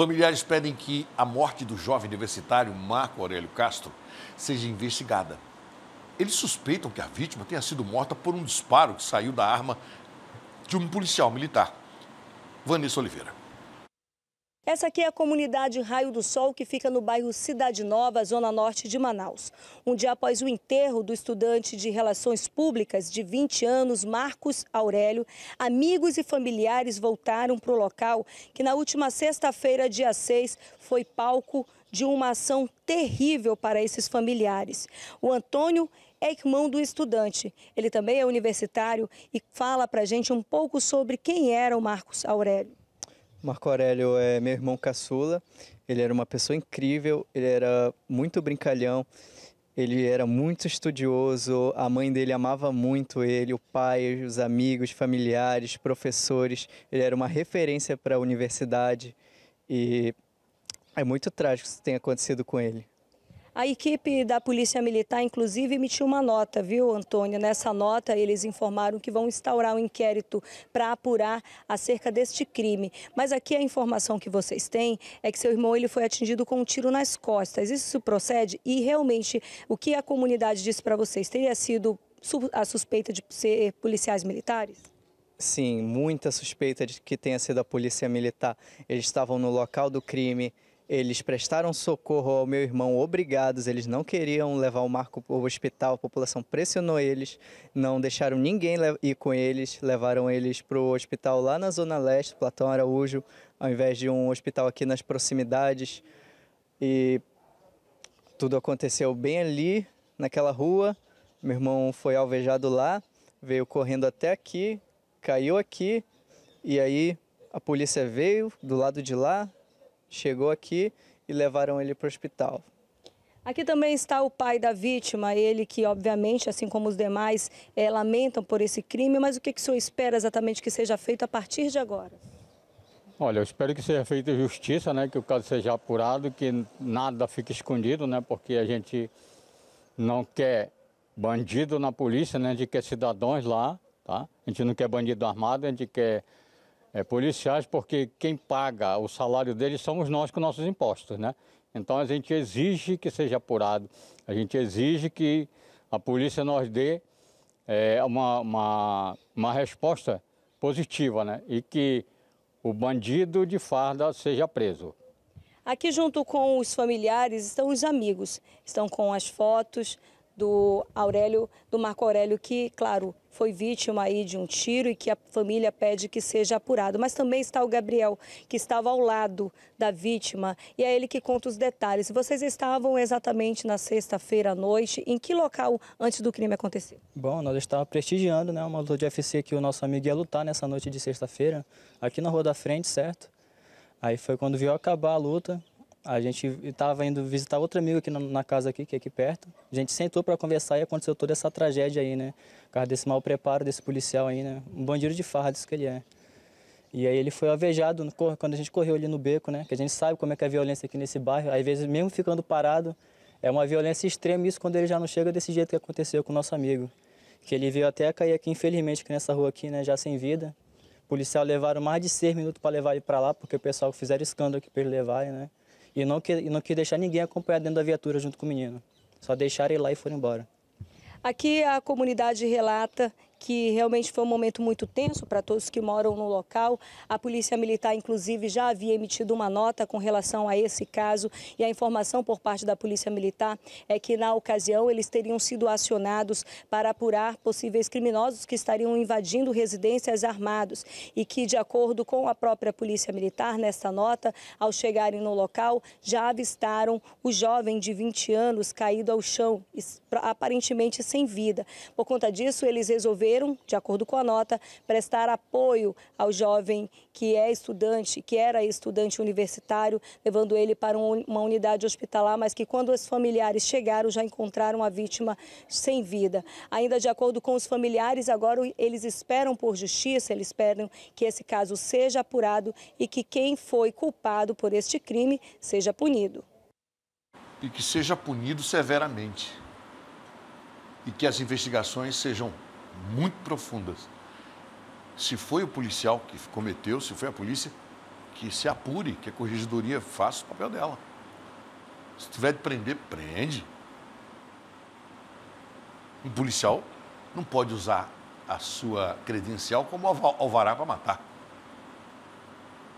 Familiares pedem que a morte do jovem universitário Marco Aurélio Castro seja investigada. Eles suspeitam que a vítima tenha sido morta por um disparo que saiu da arma de um policial militar. Vanessa Oliveira. Essa aqui é a comunidade Raio do Sol, que fica no bairro Cidade Nova, zona norte de Manaus. Um dia após o enterro do estudante de Relações Públicas de 20 anos, Marcos Aurélio, amigos e familiares voltaram para o local que na última sexta-feira, dia 6, foi palco de uma ação terrível para esses familiares. O Antônio é irmão do estudante. Ele também é universitário e fala para a gente um pouco sobre quem era o Marcos Aurélio. Marco Aurélio é meu irmão caçula. Ele era uma pessoa incrível, ele era muito brincalhão, ele era muito estudioso. A mãe dele amava muito ele, o pai, os amigos, familiares, professores. Ele era uma referência para a universidade e é muito trágico isso que tem acontecido com ele. A equipe da Polícia Militar, inclusive, emitiu uma nota, viu, Antônio? Nessa nota, eles informaram que vão instaurar um inquérito para apurar acerca deste crime. Mas aqui a informação que vocês têm é que seu irmão ele foi atingido com um tiro nas costas. Isso procede? E realmente, o que a comunidade disse para vocês? Teria sido a suspeita de ser policiais militares? Sim, muita suspeita de que tenha sido a polícia militar. Eles estavam no local do crime, eles prestaram socorro ao meu irmão, obrigados. Eles não queriam levar o Marco para o hospital, a população pressionou eles, não deixaram ninguém ir com eles, levaram eles para o hospital lá na Zona Leste, Platão Araújo, ao invés de um hospital aqui nas proximidades. E tudo aconteceu bem ali, naquela rua. Meu irmão foi alvejado lá, veio correndo até aqui, caiu aqui, e aí a polícia veio do lado de lá, chegou aqui e levaram ele para o hospital. Aqui também está o pai da vítima, ele que, obviamente, assim como os demais, é, lamentam por esse crime, mas o que, que o senhor espera exatamente que seja feito a partir de agora? Olha, eu espero que seja feita justiça, né, que o caso seja apurado, que nada fique escondido, né, porque a gente não quer bandido na polícia, né, a gente quer cidadãos lá, tá? A gente não quer bandido armado, a gente quer é, policiais, porque quem paga o salário deles somos nós com nossos impostos, né? Então a gente exige que seja apurado, a gente exige que a polícia nos dê é, uma, uma, uma resposta positiva, né? E que o bandido de farda seja preso. Aqui junto com os familiares estão os amigos, estão com as fotos, do Aurélio, do Marco Aurélio, que, claro, foi vítima aí de um tiro e que a família pede que seja apurado. Mas também está o Gabriel, que estava ao lado da vítima, e é ele que conta os detalhes. Vocês estavam exatamente na sexta-feira à noite, em que local antes do crime acontecer? Bom, nós estávamos prestigiando né, uma luta de UFC que o nosso amigo ia lutar nessa noite de sexta-feira, aqui na Rua da Frente, certo? Aí foi quando viu acabar a luta, a gente estava indo visitar outro amigo aqui na, casa aqui, que é aqui perto. A gente sentou para conversar e aconteceu toda essa tragédia aí, né? Por causa desse mau preparo desse policial aí, né? Um bandido de farra, isso que ele é. E aí ele foi alvejado no, quando a gente correu ali no beco, né? Que a gente sabe como é que é a violência aqui nesse bairro. Às vezes, mesmo ficando parado, é uma violência extrema isso quando ele já não chega desse jeito que aconteceu com o nosso amigo. Que ele veio até cair aqui, infelizmente, aqui nessa rua aqui, né? Já sem vida. O policial levaram mais de seis minutos para levar ele para lá, porque o pessoal fizeram escândalo aqui para ele levar, né? E não, que, não quis deixar ninguém acompanhar dentro da viatura junto com o menino. Só deixaram ele lá e foram embora. Aqui a comunidade relata que realmente foi um momento muito tenso para todos que moram no local. A Polícia Militar, inclusive, já havia emitido uma nota com relação a esse caso e a informação por parte da Polícia Militar é que, na ocasião, eles teriam sido acionados para apurar possíveis criminosos que estariam invadindo residências armados e que, de acordo com a própria Polícia Militar, nessa nota, ao chegarem no local, já avistaram o jovem de 20 anos caído ao chão, aparentemente sem vida. Por conta disso, eles resolveram de acordo com a nota, prestar apoio ao jovem que é estudante, que era estudante universitário, levando ele para uma unidade hospitalar, mas que quando os familiares chegaram já encontraram a vítima sem vida. Ainda de acordo com os familiares, agora eles esperam por justiça, eles esperam que esse caso seja apurado e que quem foi culpado por este crime seja punido. E que seja punido severamente. E que as investigações sejam muito profundas. Se foi o policial que cometeu, se foi a polícia, que se apure, que a corregedoria faça o papel dela. Se tiver de prender, prende. Um policial não pode usar a sua credencial como alvará para matar.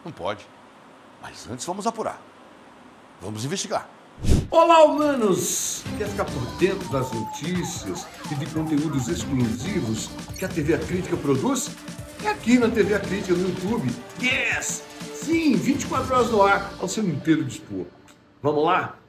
Não pode. Mas antes vamos apurar. Vamos investigar. Olá, humanos! Quer ficar por dentro das notícias e de conteúdos exclusivos que a TV a Crítica produz? É aqui na TV a Crítica no YouTube. Yes! Sim, 24 horas no ar, ao seu inteiro dispor. Vamos lá?